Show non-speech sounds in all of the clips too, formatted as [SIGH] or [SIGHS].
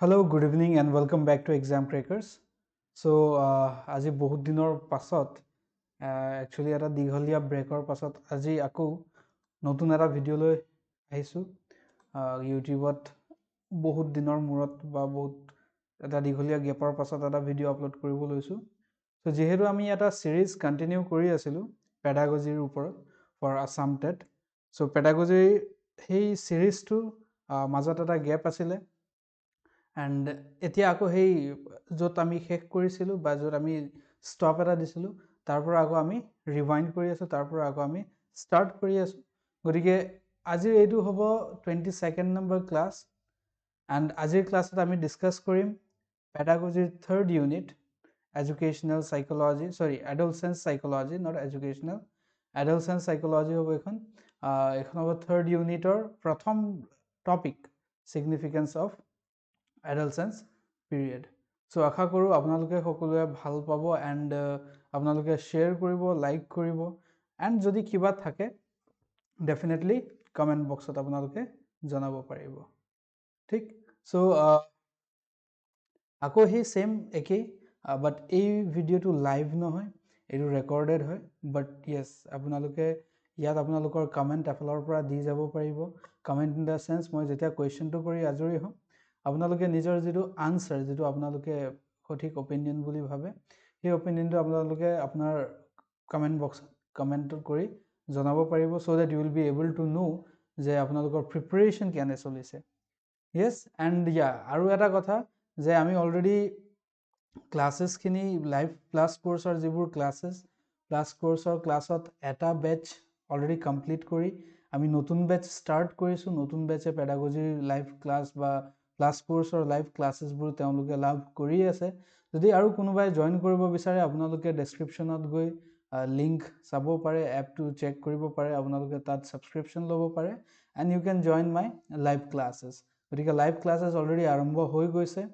Hello' good evening and welcome back to exam crackers so' আজি বহুত দিনৰ পাছত একচুৱেলি uh, এটা দীঘলীয়া ব্ৰেকৰ পাছত আজি আকৌ নতুন এটা ভিডিঅ'লৈ আহিছোঁ ইউটিউবত uh, বহুত দিনৰ মূৰত বা বহুত এটা দীঘলীয়া গেপৰ পাছত এটা ভিডিঅ' আপলোড কৰিব লৈছোঁ চ' যিহেতু আমি এটা ছিৰিজ কণ্টিনিউ কৰি আছিলোঁ পেডাগজিৰ ওপৰত ফৰ আছাম টেট চ' পেডাগজিৰ সেই ছিৰিজটো uh, মাজত এটা গেপ আছিলে এণ্ড এতিয়া আকৌ সেই য'ত আমি শেষ কৰিছিলোঁ বা য'ত আমি ষ্টপ এটা দিছিলোঁ তাৰপৰা আকৌ আমি ৰিভাইণ্ড কৰি আছোঁ তাৰপৰা আকৌ আমি ষ্টাৰ্ট কৰি আছোঁ গতিকে আজিৰ এইটো হ'ব twenty second number class and আজিৰ ক্লাছত আমি ডিছকাছ কৰিম পেডাগজিৰ third unit educational psychology sorry adolescence psychology not educational adolescence psychology হ'ব এইখন এইখন হ'ব থাৰ্ড ইউনিটৰ প্ৰথম topic significance of adolescence period so' আশা কৰোঁ আপোনালোকে সকলোৱে ভাল পাব এণ্ড আপোনালোকে শ্বেয়াৰ কৰিব লাইক কৰিব এণ্ড যদি কিবা থাকে ডেফিনেটলি কমেণ্ট বক্সত আপোনালোকে জনাব পাৰিব ঠিক চ' আকৌ সেই ছেম একেই বাট এই ভিডিঅ'টো লাইভ নহয় এইটো ৰেকৰ্ডেড হয় বাট য়েছ আপোনালোকে ইয়াত আপোনালোকৰ কমেণ্ট এফালৰ পৰা দি যাব পাৰিব কমেণ্ট ইন দ্য চেন্স মই যেতিয়া কুৱেশ্যনটো কৰি আজৰি হ'ম আপোনালোকে নিজৰ যিটো আনচাৰ যিটো আপোনালোকে সঠিক অপিনিয়ন বুলি ভাবে সেই অপিনিয়নটো আপোনালোকে আপোনাৰ কমেণ্ট বক্স কমেণ্ট কৰি জনাব পাৰিব so' that you will be able to know' যে আপোনালোকৰ প্ৰিপেৰেশ্যন কেনে চলিছে য়েছ এণ্ড ইয়া আৰু এটা কথা যে আমি অলৰেডি ক্লাছেছখিনি লাইভ ক্লাছ কৰ্চৰ যিবোৰ ক্লাছেছ ক্লাছ কৰ্চৰ ক্লাছত এটা বেটচ অলৰেডি কমপ্লিট কৰি আমি নতুন বেটচ ষ্টাৰ্ট কৰিছোঁ নতুন বেটছে পেডাগজিৰ লাইভ ক্লাছ বা ক্লাছ কোৰ্চৰ লাইভ ক্লাছেছবোৰ তেওঁলোকে লাভ কৰি আছে যদি আৰু কোনোবাই জইন কৰিব বিচাৰে আপোনালোকে ডেছক্ৰিপশ্যনত গৈ লিংক চাব পাৰে এপটো চেক কৰিব পাৰে আপোনালোকে তাত ছাবস্ক্ৰিপশ্যন ল'ব পাৰে and you can join my live classes গতিকে লাইভ ক্লাছেছ অলৰেডি আৰম্ভ হৈ গৈছে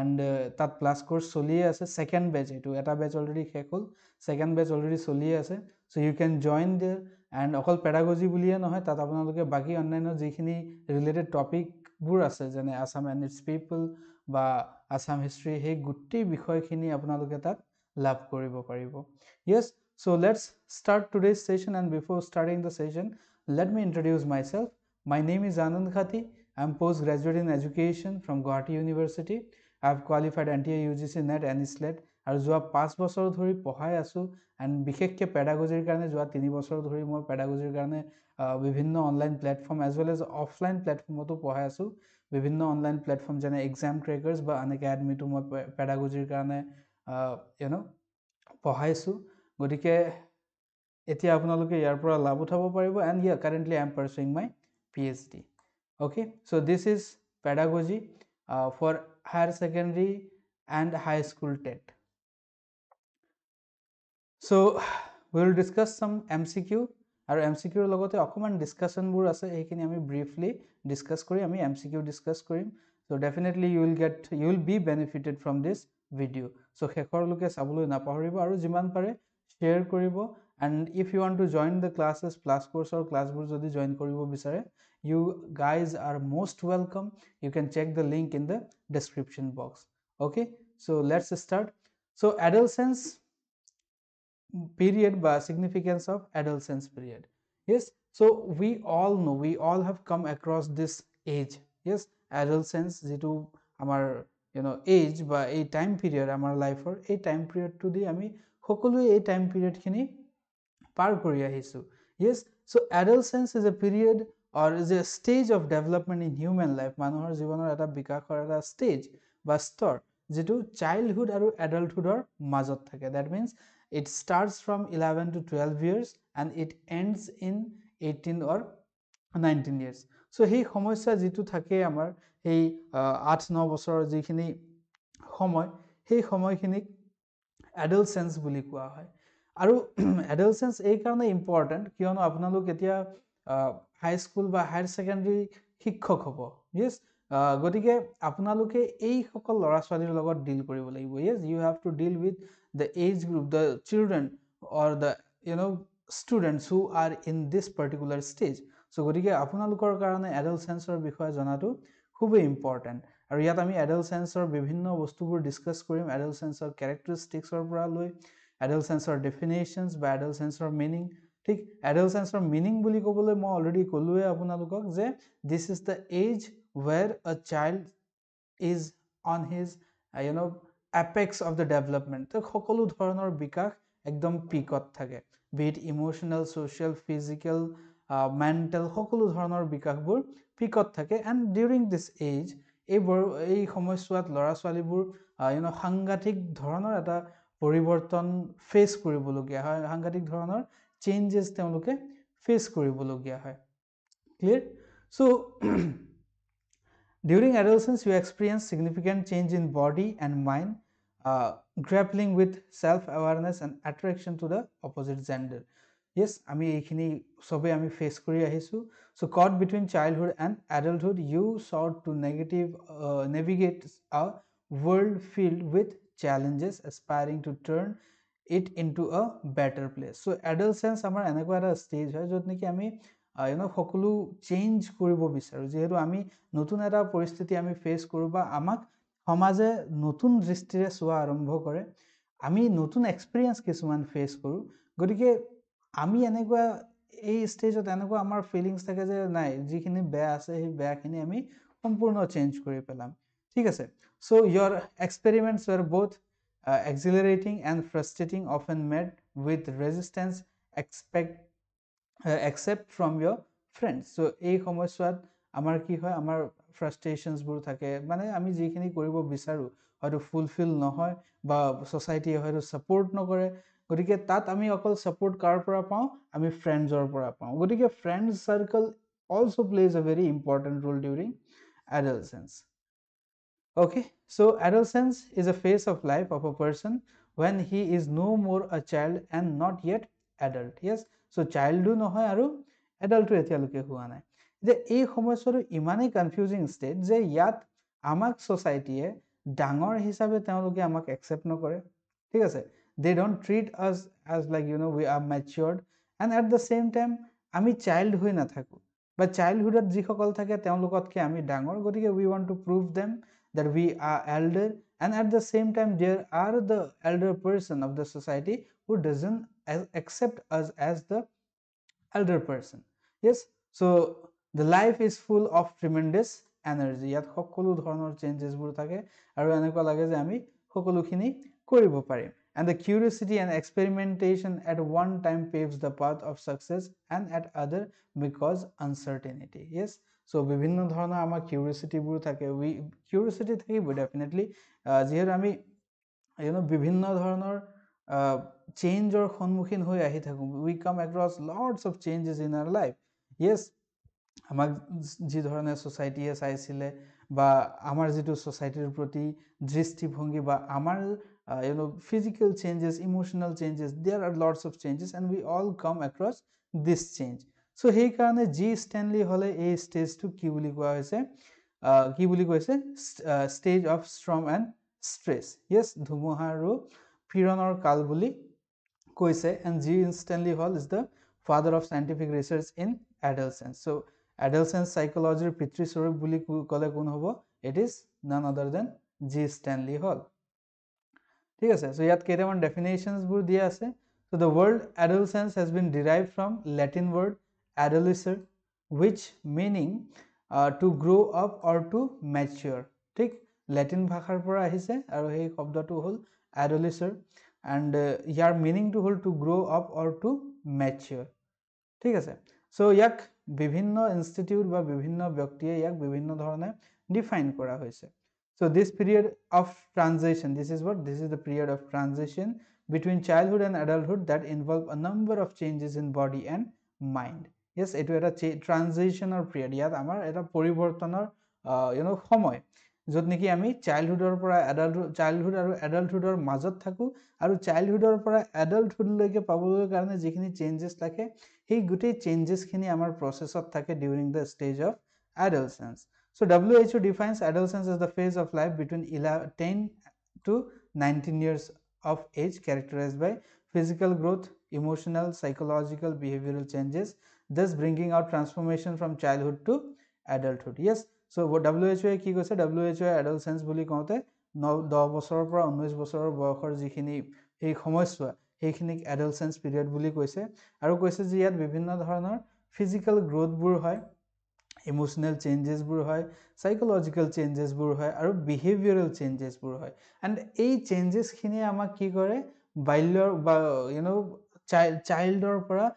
এণ্ড তাত ক্লাছ কোৰ্চ চলিয়ে আছে ছেকেণ্ড বেচ এইটো এটা বেচ অলৰেডি শেষ হ'ল ছেকেণ্ড বেটছ অলৰেডি চলিয়ে আছে so' you can join there and অকল পেডাগজি বুলিয়ে নহয় তাত আপোনালোকে বাকী অন্যান্য যিখিনি ৰিলেটেড টপিক বোৰ আছে যেনে আছাম এণ্ড ইটছ পিপল বা আছাম হিষ্ট্ৰি সেই গোটেই বিষয়খিনি আপোনালোকে তাত লাভ কৰিব পাৰিব yes so' let's start today's and before starting the session let me introduce my my name is Anand Khati I am post graduate in education from Guwahati university I have qualified N T U G C NET and SLET আৰু যোৱা পাঁচ বছৰ ধৰি পঢ়াই আছোঁ and বিশেষকৈ পেডাগজিৰ কাৰণে যোৱা তিনি বছৰ ধৰি মই পেডাগজিৰ কাৰণে বিভিন্ন online platform as well as offline প্লেটফৰ্মতো পঢ়াই আছোঁ বিভিন্ন অনলাইন প্লেটফৰ্ম যেনে এক্সাম ক্ৰেকাৰ্ছ বা এনেকৈ এডমিটো মই পেডাগজিৰ কাৰণে ইউন' পঢ়াইছোঁ গতিকে এতিয়া আপোনালোকে ইয়াৰ পৰা লাভ উঠাব পাৰিব এণ্ড ইয়াৰ currently I am pursuing my P H D okay so' this is pedagogy for higher secondary and high school TET so' will discuss some M C Q আৰু এম চি কিউৰ লগতে অকণমান ডিছকাশ্যনবোৰ আছে সেইখিনি আমি ব্ৰিফলি ডিছকাছ কৰি আমি M C Q discuss কৰিম so' definitely you will get you will be benefited from this video' so' শেষৰলৈকে চাবলৈ নাপাহৰিব আৰু যিমান পাৰে শ্বেয়াৰ কৰিব and if you want to join the classes class কোৰ্চৰ ক্লাছবোৰ যদি জইন কৰিব বিচাৰে you guys are most welcome you can check the link in the description box okay so' let's start so' adolescence period by significance of adolescence period yes so we all know we all have come across this age yes adolescence z amar you know age by a time period amar life or a time period to the ami hokolu a time period kini par kori ahisu yes so adolescence is a period or is a stage of development in human life manuhar jibonor bika bikakhor eta stage ba stor z childhood or adulthood or majot thake that means it starts from 11 to 12 years and it ends in 18 or 19 years so he homoisa jitu thake amar he 8 9 bosor je khini homoy he homoy khini adolescence buli kua hoy aru adolescence ei karone important kiyono apnalu ketia high school বা higher secondary শিক্ষক হ'ব yes গতিকে আপোনালোকে এইসকল ল'ৰা ছোৱালীৰ লগত deal কৰিব লাগিব yes you have to deal with the age group the children or the you know students who are in this particular stage so gorike apunalukor karane adult sensor bikhoy janatu khubi important aru yat ami adult sensor bibhinno bostu bur discuss korim adult sensor characteristics or pura loi adult sensor definitions by adult sensor meaning ঠিক এডাল sensor meaning বুলি ক'বলৈ মই already ক'লোৱে আপোনালোকক যে this is the age where a child is on his you know' apex of the development তো সকলো ধৰণৰ বিকাশ একদম পিকত থাকে be it emotional social physical mental সকলো ধৰণৰ বিকাশবোৰ পিকত থাকে এণ্ড ডিউৰিং দিছ এইজ এইবোৰ এই সময়ছোৱাত ল'ৰা ছোৱালীবোৰ ইউন' সাংঘাতিক ধৰণৰ এটা পৰিৱৰ্তন ফেচ কৰিবলগীয়া হয় সাংঘাতিক ধৰণৰ চেঞ্জেছ তেওঁলোকে ফেচ কৰিবলগীয়া হয় clear so' during adolescence you experience significant change in body and mind grappling with self awareness and attraction to the opposite gender yes আমি এইখিনি চবেই আমি ফেচ কৰি আহিছোঁ so' caught between childhood and adulthood you short to negative navigate a world filled with challenges aspiring to turn it into a better place so' adolescence আমাৰ এনেকুৱা এটা stage হয় য'ত নেকি আমি ইউন সকলো চেঞ্জ কৰিব বিচাৰোঁ যিহেতু আমি নতুন এটা পৰিস্থিতি আমি ফেচ কৰোঁ বা আমাক সমাজে নতুন দৃষ্টিৰে চোৱা আৰম্ভ কৰে আমি নতুন এক্সপিৰিয়েঞ্চ কিছুমান ফেচ কৰোঁ গতিকে আমি এনেকুৱা এই ষ্টেজত এনেকুৱা আমাৰ ফিলিংছ থাকে যে নাই যিখিনি বেয়া আছে সেই বেয়াখিনি আমি সম্পূৰ্ণ চেঞ্জ কৰি পেলাম ঠিক আছে so' your experiments are both exhilarating and frustrating of and made with resistance expect accept from your friends so' এই সময়ছোৱাত আমাৰ কি হয় আমাৰ ফ্ৰাষ্ট্ৰেশ্যনছবোৰ থাকে মানে আমি যিখিনি কৰিব বিচাৰোঁ হয়তো ফুলফিল নহয় বা ছ'চাইটিয়ে হয়তো ছাপৰ্ট নকৰে গতিকে তাত আমি অকল ছাপৰ্ট কাৰ পৰা পাওঁ আমি ফ্ৰেণ্ডছৰ পৰা পাওঁ গতিকে friends circle also plays a very important role during adolescence okay so' adolescence is a phase of life of a person when he is no' more a child and not yet adult yes so' চাইল্ডো নহয় আৰু এডাল্টো এতিয়ালৈকে হোৱা নাই যে এই সময়ছোৱাটো ইমানেই confusing state যে ইয়াত আমাক ছ'চাইটিয়ে ডাঙৰ হিচাপে তেওঁলোকে আমাক একচেপ্ট নকৰে ঠিক আছে they don't treat us as like you know' we are matured and at the same time আমি চাইল্ড হৈ নাথাকোঁ বা চাইল্ডহুডত যিসকল থাকে তেওঁলোকতকৈ আমি ডাঙৰ গতিকে we want to prove them that we are elder and at the same time there are the elder person of the society who doesn't as us as the elder person yes so' the life is full of tremendous energy ইয়াত সকলো ধৰণৰ চেঞ্জেছবোৰ থাকে আৰু এনেকুৱা লাগে যে আমি সকলোখিনি কৰিব পাৰিম and the curiosity and experimentation at one time paves the part of success and at other because uncertainty yes so' বিভিন্ন ধৰণৰ আমাৰ কিউৰিয়চিটিবোৰ থাকে উই কিউৰিয়চিটি থাকিব ডেফিনেটলি যিহেতু আমি ইউন' বিভিন্ন ধৰণৰ চেঞ্জৰ সন্মুখীন হৈ আহি থাকোঁ we come across lots of changes in our life yes আমাক যি ধৰণে ছ'চাইটিয়ে চাইছিলে বা আমাৰ যিটো ছ'চাইটিৰ প্ৰতি দৃষ্টিভংগী বা আমাৰ you know' physical changes emotional changes there are lots of changes and we all come across this change so' সেইকাৰণে জি ষ্টেনলি হ'লে এই ষ্টেজটো কি বুলি কোৱা হৈছে কি বুলি কৈছে stage of storm and stress yes ধুমুহা আৰু ফিৰণৰ কাল বুলি কৈছে and G Stanley Hall is the father of scientific research in adolescence so' adolescent চাইক'লজিৰ পিতৃস্বৰূপ বুলি ক'লে কোন হ'ব ইট ইজ নান আদাৰ দেন জি ষ্টেনলি হল ঠিক আছে চ' ইয়াত কেইটামান ডেফিনেশ্যনছবোৰ দিয়া আছে so' the world adolescence has been derive from Latin word adolescere which meaning to grow' up or to mature ঠিক লেটিন ভাষাৰ পৰা আহিছে আৰু সেই শব্দটো হ'ল এডলিচাৰ এণ্ড uh, ইয়াৰ মিনিংটো হ'ল to grow' up or to mature ঠিক আছে চ' ইয়াক বিভিন্ন ইনস্টিটিউট বা বিভিন্ন ব্যক্তিয়ে ইয়াক বিভিন্ন ধৰণে ডিফাইন কৰা হৈছে so' this period of transition this is what this is the period of transition between childhood and adulthood that involve a number of changes in body and mind yes এইটো এটা ট্ৰানজেশ্যনৰ পিৰিয়ড ইয়াত আমাৰ এটা পৰিৱৰ্তনৰ you know সময় য'ত নেকি আমি চাইল্ডহুডৰ পৰা এডাল্টহুড চাইল্ডহুড আৰু এডাল্টহুডৰ মাজত থাকোঁ আৰু চাইল্ডহুডৰ পৰা এডাল্টহুডলৈকে পাবলৈ কাৰণে যিখিনি চেঞ্জেছ থাকে সেই গোটেই চেঞ্জেছখিনি আমাৰ প্ৰচেছত থাকে during the stage of adolescence. So WHO defines adolescence as the phase of life between 11, 10 to 19 years of age characterized by physical growth, emotional, psychological, behavioral changes, thus bringing out transformation from childhood to adulthood. Yes, so' W H অ'য়ে কি কৈছে W H অ'য়ে এডলচেঞ্চ বুলি কওঁতে ন দহ বছৰৰ পৰা ঊনৈছ বছৰৰ বয়সৰ যিখিনি সেই সময়ছোৱা সেইখিনিক এডলচেঞ্চ পিৰিয়ড বুলি কৈছে আৰু কৈছে যে ইয়াত বিভিন্ন ধৰণৰ ফিজিকেল গ্ৰ'থবোৰ হয় ইম'চনেল চেঞ্জেছবোৰ হয় চাইক'লজিকেল চেঞ্জেছবোৰ হয় আৰু বিহেভিয়াৰেল চেঞ্জেছবোৰ হয় এণ্ড এই চেঞ্জেছখিনিয়ে আমাক কি কৰে বাল্যৰ বা ইউন' চাইল্ডৰ পৰা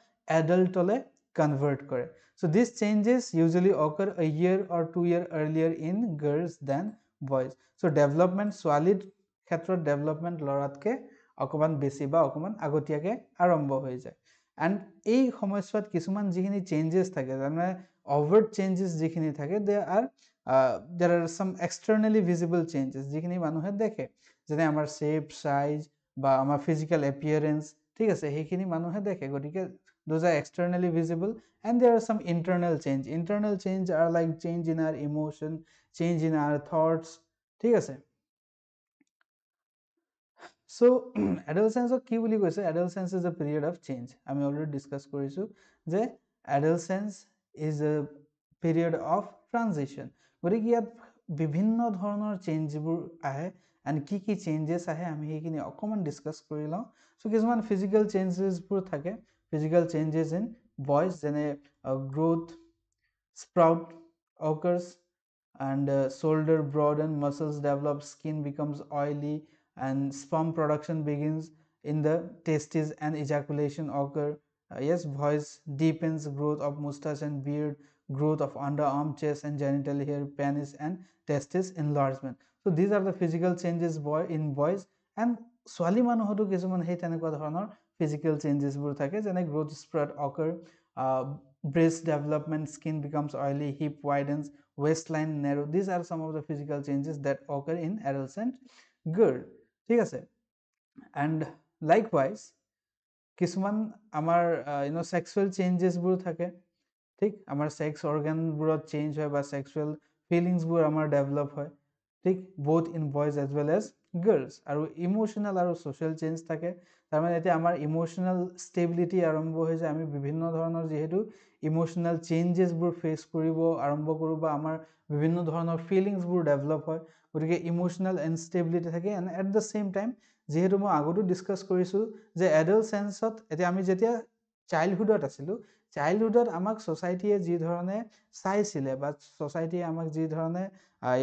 এডাল্টলৈ কনভাৰ্ট কৰে So these changes usually occur a year or two year earlier in girls than boys. So development solid ক্ষেত্ৰত ডেভেলপমেণ্ট লৰাতকৈ অকণমান বেছি বা অকণমান আগতীয়াকৈ আৰম্ভ হৈ যায় এণ্ড এই সময়ছোৱাত কিছুমান যিখিনি চেঞ্জেছ থাকে তাৰমানে অভাৰ চেঞ্জেছ যিখিনি থাকে দে আৰ দেৰ আৰ চাম এক্সটাৰ্নেলি ভিজিবল চেঞ্জেছ যিখিনি মানুহে দেখে যেনে আমাৰ শ্বেপ চাইজ বা আমাৰ ফিজিকেল এপিয়াৰেঞ্চ ঠিক আছে সেইখিনি মানুহে দেখে গতিকে those are externally visible and there are some internal change internal change are like change in our emotion change in our thoughts so adolescence ki boli adolescence is a period of change i am already discussed korisu je adolescence is a period of transition gori ki বিভিন্ন ধৰণৰ চেঞ্জবোৰ আহে and কি কি changes আহে আমি সেইখিনি অকণমান discuss কৰি লওঁ চ' কিছুমান ফিজিকেল চেঞ্জেছবোৰ থাকে physical changes in voice then a, a growth sprout occurs and uh, shoulder broaden muscles develop skin becomes oily and sperm production begins in the testes and ejaculation occur uh, yes voice deepens growth of mustache and beard growth of underarm chest and genital hair penis and testis enlargement so these are the physical changes boy in boys and ছোৱালী kisuman hei সেই তেনেকুৱা ধৰণৰ physical চেঞ্জেছবোৰ থাকে যেনে growth spread occur breast development skin becomes oily hip widens waist line narrow these are some of the physical changes that occur in adolescence and girl ঠিক আছে and like wise কিছুমান আমাৰ ইউন' ছেক্সুৱেল চেঞ্জেছবোৰ থাকে ঠিক আমাৰ sex অৰ্গেনবোৰত change হয় বা sexual ফিলিংছবোৰ আমাৰ ডেভেলপ হয় ঠিক both in boys as well as girls আৰু ইম'চনেল আৰু ছ'চিয়েল চেঞ্জ থাকে তাৰমানে এতিয়া আমাৰ ইম'শ্যনেল ষ্টেবিলিটি আৰম্ভ হৈ যায় আমি বিভিন্ন ধৰণৰ যিহেতু ইম'শ্যনেল চেঞ্জেছবোৰ ফেচ কৰিব আৰম্ভ কৰোঁ বা আমাৰ বিভিন্ন ধৰণৰ ফিলিংছবোৰ ডেভেলপ হয় গতিকে ইম'শ্যনেল ইনষ্টেবিলিটি থাকে and at the same time যিহেতু মই আগতো ডিছকাছ কৰিছোঁ যে এডাল চেন্সত এতিয়া আমি যেতিয়া চাইল্ডহুডত আছিলোঁ চাইল্ডহুডত আমাক ছ'চাইটিয়ে যিধৰণে চাইছিলে বা ছ'চাইটিয়ে আমাক যিধৰণে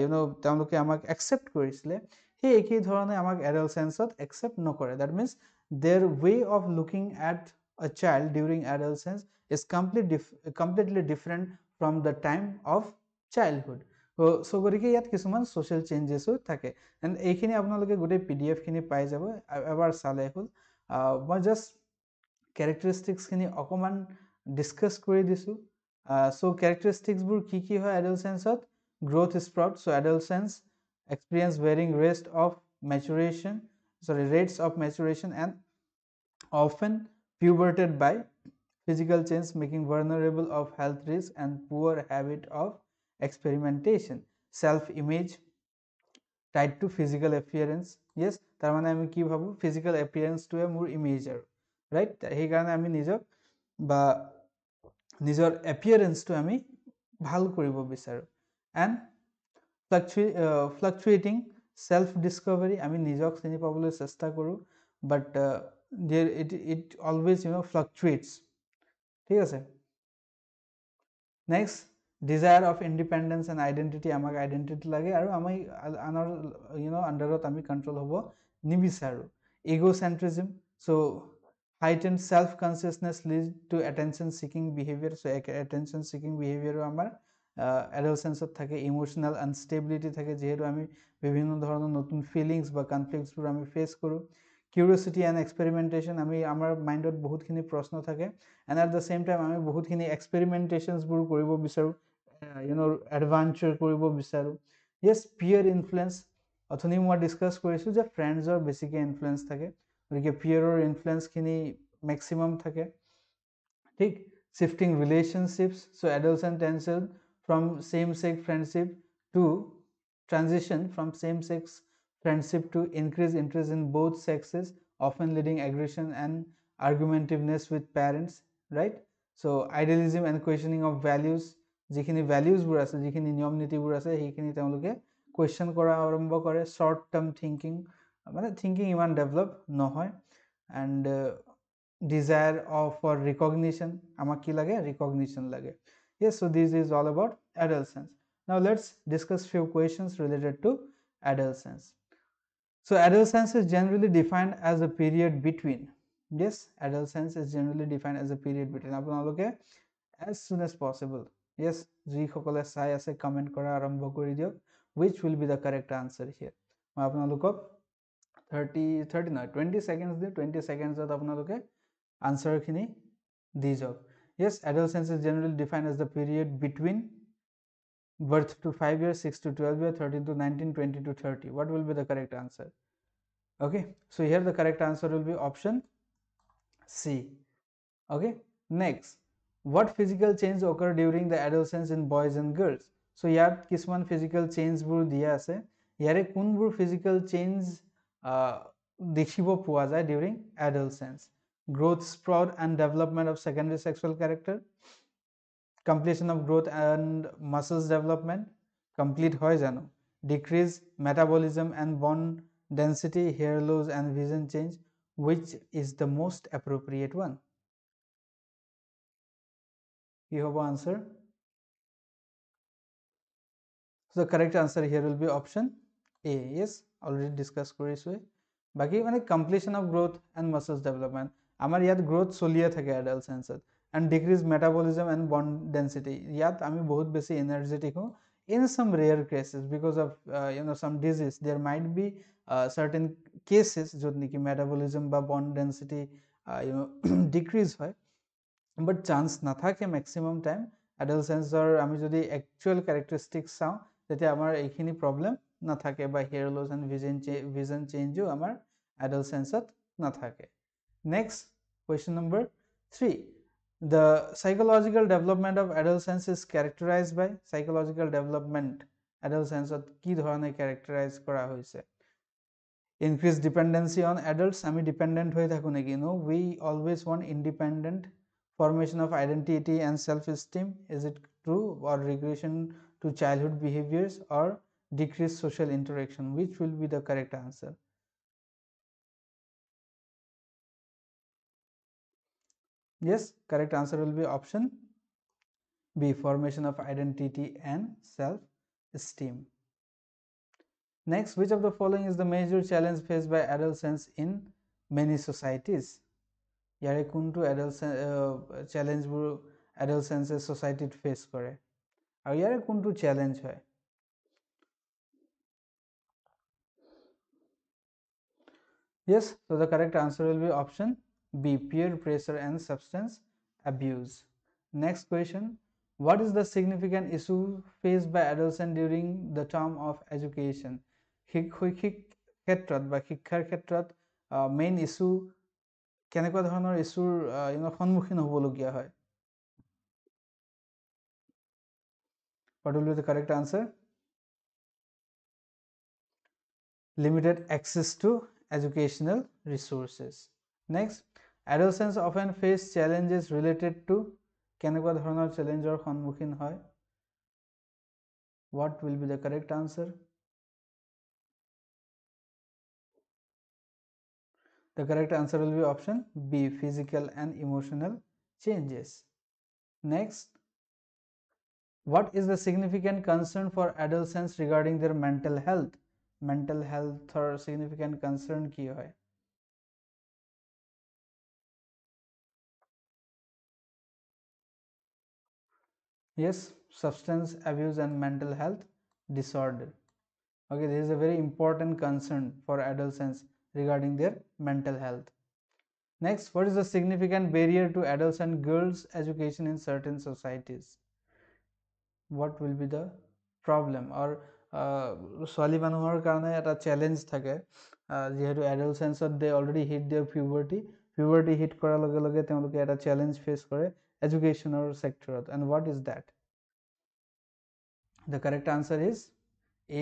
ইউ ন' তেওঁলোকে আমাক একচেপ্ট কৰিছিলে সেই একেই ধৰণে আমাক এডাল চেন্সত একচেপ্ট নকৰে that means their way of looking at a child during adolescence is completely completely different from the time of childhood so so gorike yat kisuman social changes thake and ekhini apnaloke gote pdf kini pai jabo ebar sale hol ma just characteristics kini okoman discuss kori this. uh, so characteristics bur ki ki hoy adolescence hot growth sprout so adolescence experience varying rates of maturation sorry rates of maturation and often puberted by physical change making vulnerable of health risk and poor habit of experimentation self image tied to physical appearance yes tar mane ami ki bhabu physical appearance to a more image right he karane ami nijok ba nijor appearance to ami bhal koribo bisaru and fluctuating self discovery ami nijok chini pabole chesta koru but uh, there it, it always you know fluctuates ঠিক আছে next desire of independence and identity আমাক identity লাগে আৰু আমি আনৰ you know' আণ্ডাৰত আমি control হ'ব নিবিচাৰোঁ egocentrism so' heighten self consciousness lead to attention seeking behaviour so' attention seeking বিহেভিয়াৰো আমাৰ এডলচেঞ্চত থাকে ইম'শ্যনেল আনষ্টেবিলিটি থাকে যিহেতু আমি বিভিন্ন ধৰণৰ নতুন ফিলিংছ বা কনফ্লিক্টছবোৰ আমি ফেচ কৰোঁ কিউৰিয়চিটি এণ্ড এক্সপেৰিমেণ্টেশ্যন আমি আমাৰ মাইণ্ডত বহুতখিনি প্ৰশ্ন থাকে and at the same time আমি বহুতখিনি এক্সপেৰিমেণ্টেশ্যনছবোৰ কৰিব বিচাৰোঁ ইউ ন' এডভেঞ্চাৰ কৰিব বিচাৰোঁ য়েছ পিয়েৰ ইনফ্লুয়েঞ্চ অথনি মই ডিছকাছ কৰিছোঁ যে ফ্ৰেণ্ডছৰ বেছিকৈ ইনফ্লুয়েঞ্চ থাকে গতিকে পিয়েৰৰ ইনফ্লুয়েঞ্চখিনি মেক্সিমাম থাকে ঠিক shifting relationships so' adults and tension from same sex friendship to transaction from same sex friendship to increase interest in both sexes often leading aggression and argumentativeness with parents right so idealism and questioning of values যিখিনি ভেলিউজবোৰ আছে যিখিনি নিয়ম নীতিবোৰ আছে সেইখিনি তেওঁলোকে question কৰা আৰম্ভ কৰে শ্বৰ্ট টাৰ্ম থিংকিং মানে থিংকিং ইমান ডেভেলপ নহয় and desire of for recognition আমাক কি লাগে ৰিকগনিশ্যন লাগে yes so' this is all about adolescence now let's discuss few questions related to adolescence so adolescence is generally defined as a period between yes adolescence is generally defined as a period between আপোনালোকে as soon as possible yes যিসকলে চাই আছে comment কৰা আৰম্ভ কৰি দিয়ক which will be the correct answer here মই আপোনালোকক থাৰ্টি থাৰ্টি নহয় টুৱেণ্টি ছেকেণ্ডছ দিওঁ টুৱেণ্টি ছেকেণ্ডছত আপোনালোকে আনচাৰখিনি দি যাওক yes adolescence is generally define as the period between birth to 5 years, 6 to 12 years, 13 to 19 20 to 30 what will be the correct answer okay so here the correct answer will be option c okay next what physical change occur during the adolescence in boys and girls so ইয়াত কিছুমান physical চেঞ্জবোৰ দিয়া আছে ইয়াৰে কোনবোৰ physical change দেখিব pua যায় during adolescence, growth spurt and development of secondary sexual character completion of growth and muscles development, complete horizontal, decrease metabolism and bone density, hair loss and vision change, which is the most appropriate one? You have answer. So the correct answer here will be option A. Yes, already discussed কৰিছো বাকী মানে completion of growth and muscles development আমাৰ ইয়াত growth চলিয়ে থাকে এডাল্ট চেঞ্চত and decrease metabolism and bone density ইয়াত আমি বহুত বেছি এনাৰ্জেটিক হওঁ in some rare cases because of you know' some disease there might be certain cases য'ত নেকি মেটাবলিজম বা বন ডেঞ্চিটি ডিক্ৰিজ হয় বাট চান্স নাথাকে মেক্সিমাম টাইম এডলচেঞ্চৰ আমি যদি একচুৱেল কেৰেক্টাৰিষ্টিক চাওঁ তেতিয়া আমাৰ এইখিনি প্ৰব্লেম নাথাকে বা hair loss and vision vision চেঞ্জো আমাৰ এডলচেঞ্চত নাথাকে next question number three The psychological development of adolescence is characterized by psychological development adolescence কি ধৰণে characterize kora হৈছে increased dependency on adults ami dependent hoye থাকো নেকি no we always want independent formation of identity and self esteem is it true or regression to childhood behaviors or decreased social interaction which will be the correct answer Yes, correct answer will be option B formation of identity and self esteem. Next, which of the following is the major challenge faced by adolescents in many societies? ইয়াৰে কোনটো uh, challenge চেলেঞ্জবোৰ এডালচেঞ্চে society face face আৰু ইয়াৰে কোনটো challenge হয় yes so the correct answer will be option B. Peer pressure and substance abuse. Next question. What is the significant issue faced by adolescent during the term of education? main issue কেনেকুৱা ধৰণৰ ইছুৰ সন্মুখীন হ'বলগীয়া হয় what will be the correct answer limited access to educational resources next Adolescents often face challenges related to কেনেকুৱা ধৰণৰ চেলেঞ্জৰ সন্মুখীন হয় what will be What will be The correct answer will be option B physical and emotional changes. Next, what is the significant concern for adolescents regarding their mental health? Mental health or significant concern ki hai? yes substance abuse and mental health disorder okay this is a very important concern for adolescents regarding their mental health next what is the significant barrier to adolescent girls education in certain societies what will be the problem or ছোৱালী uh, মানুহৰ challenge এটা challenge থাকে যিহেতু এডলচেঞ্চত they already puberty দিয়ে puberty puberty hit কৰাৰ লগে লগে তেওঁলোকে এটা চেলেঞ্জ ফেচ কৰে education or sector, and what is that the correct answer is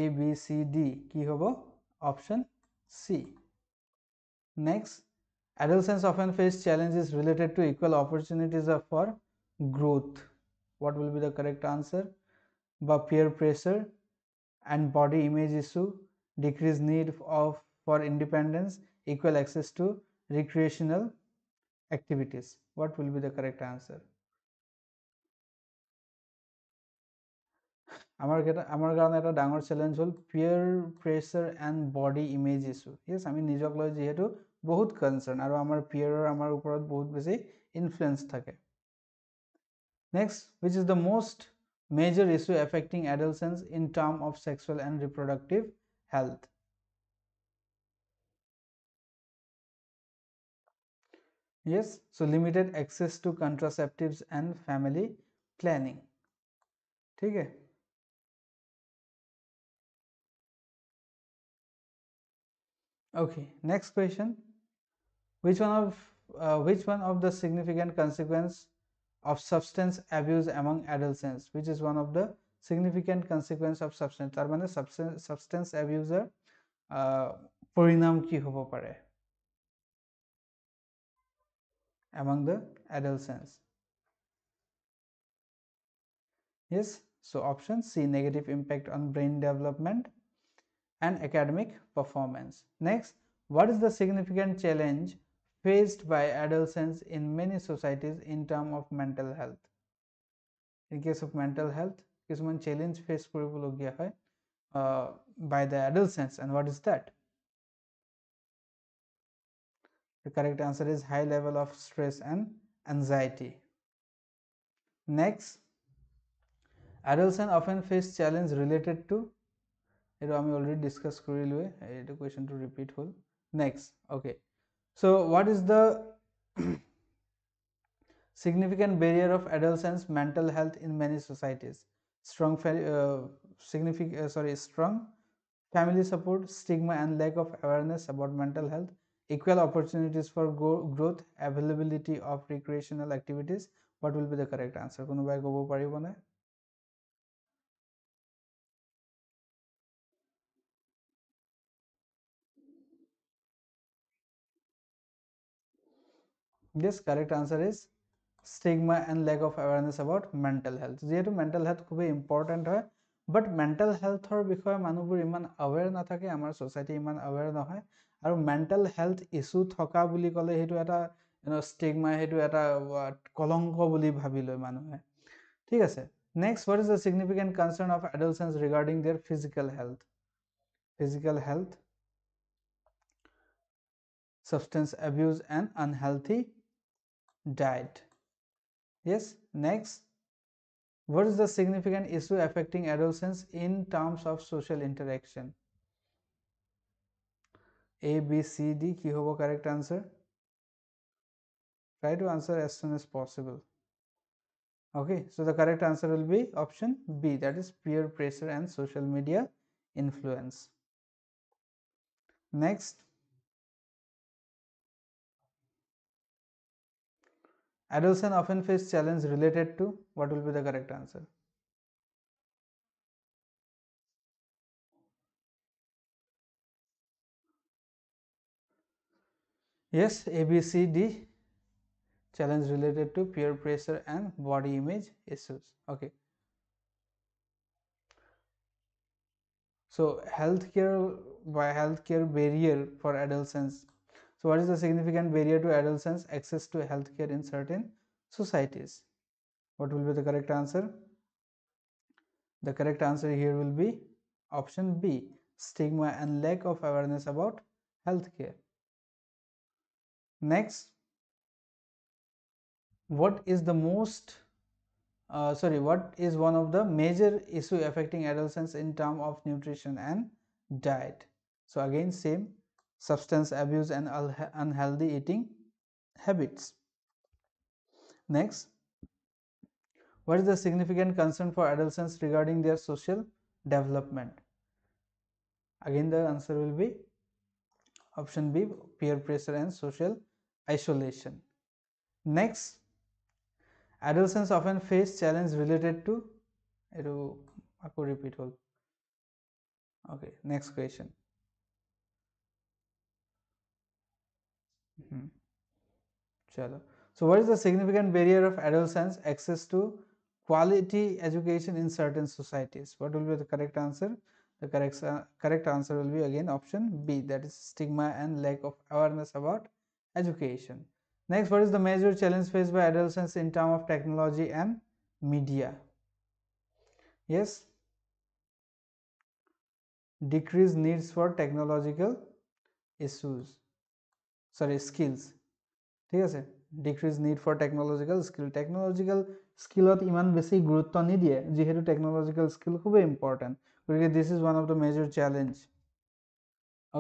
a b c d ki hobo option c next adolescents often face challenges related to equal opportunities for growth what will be the correct answer by peer pressure and body image issue decreased need of for independence equal access to recreational activities what will be the correct answer আমাৰ কেইটা আমাৰ কাৰণে এটা ডাঙৰ challenge হ'ল peer pressure and body image issue yes আমি নিজক লৈ যিহেতু বহুত কনচাৰ্ণ আৰু আমাৰ পিয়ৰৰ আমাৰ ওপৰত বহুত বেছি ইনফ্লুৱেঞ্চ থাকে next which is the most major issue affecting adolescence in term of sexual and reproductive health yes so' limited access to contraceptives and family planning ঠিক আছে okay next question which one of uh, which one of the significant consequence of substance abuse among adolescents which is one of the significant consequence of substance তার substance substance abuser পরিণাম uh, ki হ'ব পাৰে among the adolescents yes so option c negative impact on brain development and academic performance. Next, what is the significant challenge faced by adolescents in many societies in terms of mental health? In case of mental health, কিছুমান one challenge faced হয় uh, by the adolescents and what is that? The correct answer is high level of stress and anxiety. Next, adolescents often face challenge related to এইটো আমি already discuss কৰিলোঁৱে এইটো কুৱেশ্যনটো repeat হ'ল next okay so' what is the significant barrier of adolescence mental health in many societies uh, uh, strong family support stigma and lack of awareness about mental health equal opportunities for growth availability of recreational activities what will be the correct answer konobai kobo paribo na yes correct answer is stigma and lack of awareness about mental health jehetu mental health khub important hoy but mental health or bikhoy manubur iman aware na thake amar society iman aware na hoy aru mental health issue thoka buli kole hetu eta you know stigma hetu eta kolongko buli bhabiloi manuhe thik ase next what is the significant concern of adolescents regarding their physical health physical health substance abuse and unhealthy Diet. yes next what is the significant issue affecting adolescence in terms of social interaction a b c d ki hobo correct answer try to answer as soon as possible okay so the correct answer will be option b that is peer pressure and social media influence next Adolescents often face challenges related to what will be the correct answer. Yes, ABCD challenge related to peer pressure and body image issues. Okay. So healthcare by healthcare barrier for adolescents so what is the significant barrier to adolescents access to healthcare in certain societies? What will be the correct answer? The correct answer here will be option B stigma and lack of awareness about healthcare. Next, what is the most uh, sorry what is one of the major issue affecting adolescents in term of nutrition and diet so again same substance abuse and unhealthy eating habits. Next, what is the significant concern for adolescents regarding their social development? Again, the answer will be option B peer pressure and social isolation. Next, adolescents often face challenge related to. I repeat all. Okay, next question. Hmm. Chalo. So, what is the significant barrier of adolescence access to quality education in certain societies? What will be the correct answer? The correct, uh, correct answer will be again option B that is stigma and lack of awareness about education. Next, what is the major challenge faced by adolescents in terms of technology and media? Yes, decreased needs for technological issues sorry skills ঠিক আছে decrease need for technological skill technological স্কিলত ইমান বেছি গুৰুত্ব নিদিয়ে যিহেতু technological skill খুবেই important গতিকে this is one of the major challenge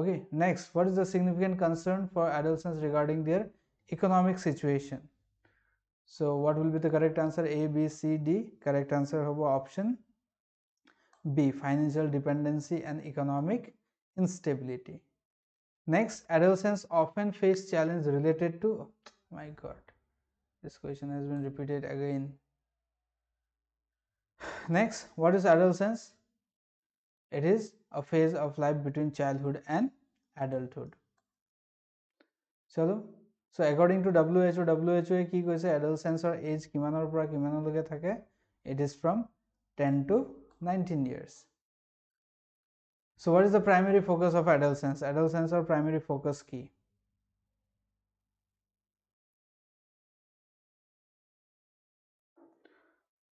okay next what is the significant concern for adolescents regarding their economic situation so' what will be the correct answer A B C D correct answer হ'ব option B financial dependency and economic instability Next, adolescents often face challenges related to oh my god. This question has been repeated again. [SIGHS] Next, what is adolescence? It is a phase of life between childhood and adulthood. So, according to WHO, WHO, H O' W adolescence or age? কৈছে এডলচেঞ্চৰ as কিমানৰ পৰা কিমানলৈকে থাকে it is from ten so what is the primary focus of adolescence adolescence और primary focus की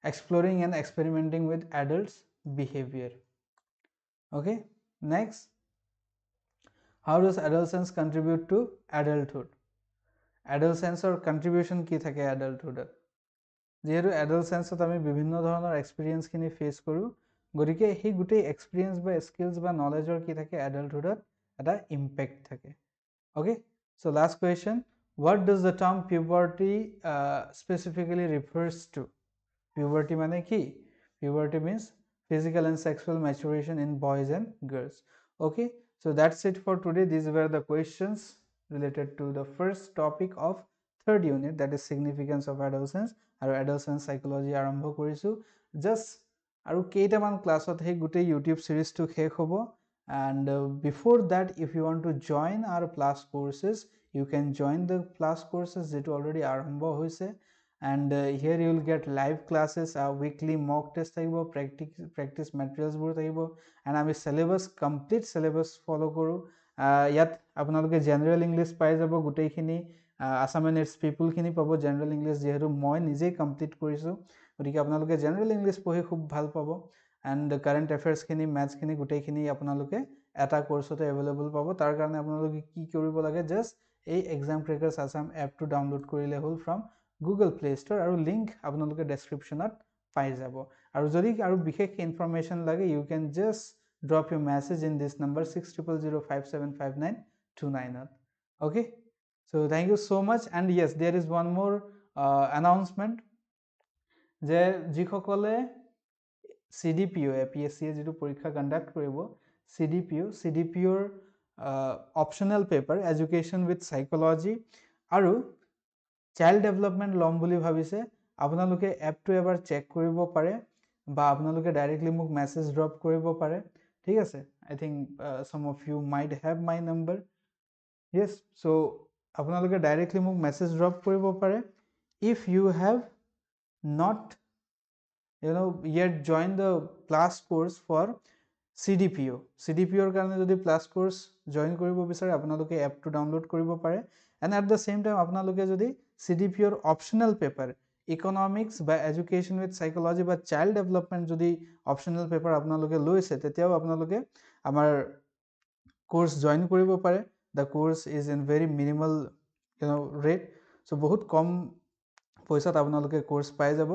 exploring and experimenting with adult behaviour okay next how does adolescence contribute to adulthood adolescence और contribution की थके adulthood जी एडल सेंसत विभिन्न धरण experience खेस करूँ গতিকে সেই গোটেই এক্সপিৰিয়েঞ্চ বা স্কিলছ বা নলেজৰ কি থাকে এডাল্টহুডত এটা ইম্পেক্ট থাকে okay so' last question what does the term puberty specifically refers to puberty মানে কি puberty means physical and sexual maturation in boys and girls okay so' that it for today these were the questions related to the first topic of third unit that is significance of adolescence আৰু adolescence psychology আৰম্ভ কৰিছোঁ just আৰু কেইটামান ক্লাছত সেই গোটেই YouTube ছিৰিজটো শেষ হ'ব and before that if you ৱান to join our plus courses you can join the plus courses যিটো অলৰেডি আৰম্ভ হৈছে and here you'll get live classes weekly mock test থাকিব প্ৰেক্টিক প্ৰেক্টিছ মেটেৰিয়েলছবোৰ থাকিব এণ্ড আমি চিলেবাছ কমপ্লিট চিলেবাছ ফ'ল' কৰোঁ uh, ইয়াত আপোনালোকে জেনেৰেল ইংলিছ পাই যাব গোটেইখিনি আছাম এণ্ড পিপুলখিনি পাব জেনেৰেল ইংলিছ যিহেতু মই নিজেই কমপ্লিট কৰিছোঁ গতিকে আপোনালোকে জেনেৰেল ইংলিছ পঢ়ি খুব ভাল পাব এণ্ড কাৰেণ্ট এফেয়াৰ্ছখিনি মেথছখিনি গোটেইখিনি আপোনালোকে এটা কৰ্চতে এভেইলেবল পাব তাৰ কাৰণে আপোনালোকে কি কৰিব লাগে জাষ্ট এই এক্সাম ক্ৰেকাৰ্ছ আছাম এপটো ডাউনলোড কৰিলে হ'ল ফ্ৰম গুগল প্লে ষ্ট'ৰ আৰু লিংক আপোনালোকে ডেছক্ৰিপশ্যনত পাই যাব আৰু যদি আৰু বিশেষ ইনফৰ্মেশ্যন লাগে you can just drop you message in this number six triple zero' five seven five nine two নাইনত okay so' thank you so' much and yes there is one more announcement যে যিসকলে C D P O' A P S চিয়ে যিটো পৰীক্ষা conduct কৰিব C D P O' C D P অ'ৰ optional paper education with psychology আৰু child development ল'ম বুলি ভাবিছে আপোনালোকে এপটো এবাৰ চেক কৰিব পাৰে বা আপোনালোকে ডাইৰেক্টলি মোক মেছেজ ড্ৰপ কৰিব পাৰে ঠিক আছে I think some of you might have my number yes so' আপোনালোকে ডাইৰেক্টলি মোক মেছেজ ড্ৰপ কৰিব পাৰে if you have not you know yet join the class course for CDPO. CDPO কাৰণে যদি ক্লাছ কোৰ্ছ জইন কৰিব বিচাৰে আপোনালোকে এপটো ডাউনলোড কৰিব পাৰে and at the same time আপোনালোকে যদি চি ডি পি অ'ৰ অপশ্যনেল পেপাৰ ইকনমিক্স বা এডুকেশ্যন উইথ চাইক'লজি বা চাইল্ড ডেভেলপমেণ্ট যদি অপশ্যনেল পেপাৰ আপোনালোকে লৈছে তেতিয়াও আপোনালোকে আমাৰ কোৰ্ছ জইন কৰিব পাৰে the course is in very minimal rate so' বহুত কম পইচাত আপোনালোকে কোৰ্চ পাই যাব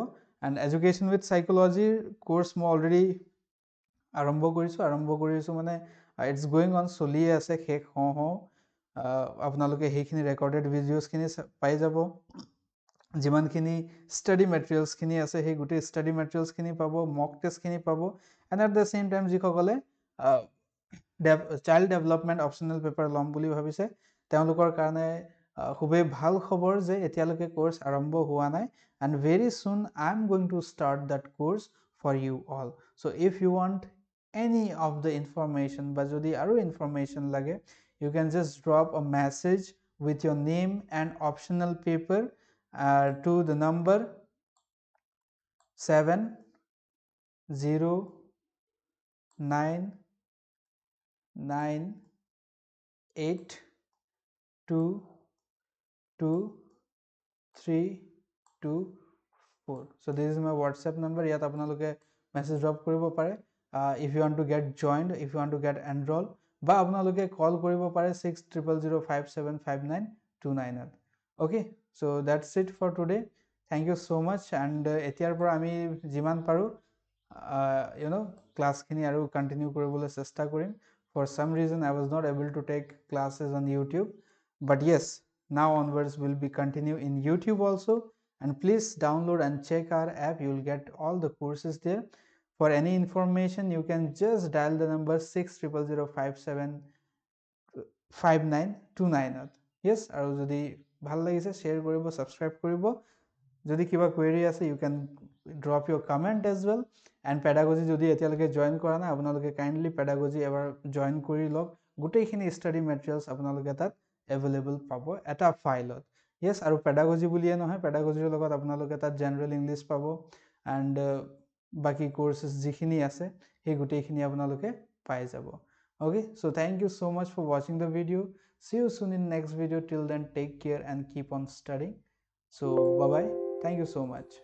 এণ্ড এডুকেশ্যন উইথ চাইক'লজিৰ কোৰ্চ মই অলৰেডি আৰম্ভ কৰিছোঁ আৰম্ভ কৰিছোঁ মানে ইটছ গোয়িং অন চলিয়ে আছে শেষ হওঁ হওঁ আপোনালোকে সেইখিনি ৰেকৰ্ডেড ভিডিঅ'জখিনি পাই যাব যিমানখিনি ষ্টাডি মেটেৰিয়েলছখিনি আছে সেই গোটেই ষ্টাডি মেটেৰিয়েলছখিনি পাব মক টেষ্টখিনি পাব and at the same time যিসকলে চাইল্ড ডেভেলপমেণ্ট অপচনেল পেপাৰ ল'ম বুলি ভাবিছে তেওঁলোকৰ কাৰণে খুবেই ভাল খবৰ যে এতিয়ালৈকে কোৰ্ছ আৰম্ভ হোৱা নাই and very soon I am going to start that course for you all so' if you want any of the information বা যদি আৰু ইনফৰমেশ্যন লাগে you can just drop a message with your name and optional paper to the number seven zero' nine nine eight two two three two four so this is my whatsapp number yet apnaloke message drop koribo pare if you want to get joined if you want to get enroll ba apnaloke call koribo pare 6005759299 okay so that's it for today thank you so much and etiar por ami jiman paru you know class kini aru continue koribole chesta korim for some reason i was not able to take classes on youtube but yes now onwards will be continue in youtube also and please download and check our app you will get all the courses there for any information you can just dial the number 6005759290 yes aru jodi bhal lagise share koribo subscribe koribo jodi kiba query ase you can drop your comment as well and pedagogy jodi etia loge join korana apnaloge kindly pedagogy ebar join kori log gutei khini study materials apnaloge tat available পাব এটা ফাইলত য়েছ আৰু pedagogy বুলিয়ে নহয় পেডাগজিৰ লগত আপোনালোকে তাত general English পাব এণ্ড বাকী কোৰ্চেছ যিখিনি আছে সেই গোটেইখিনি আপোনালোকে পাই যাব okay so' thank you so' much for ৱাচিং the video' see you soon in next video' till then take care and keep on studying so' bye thank you so' much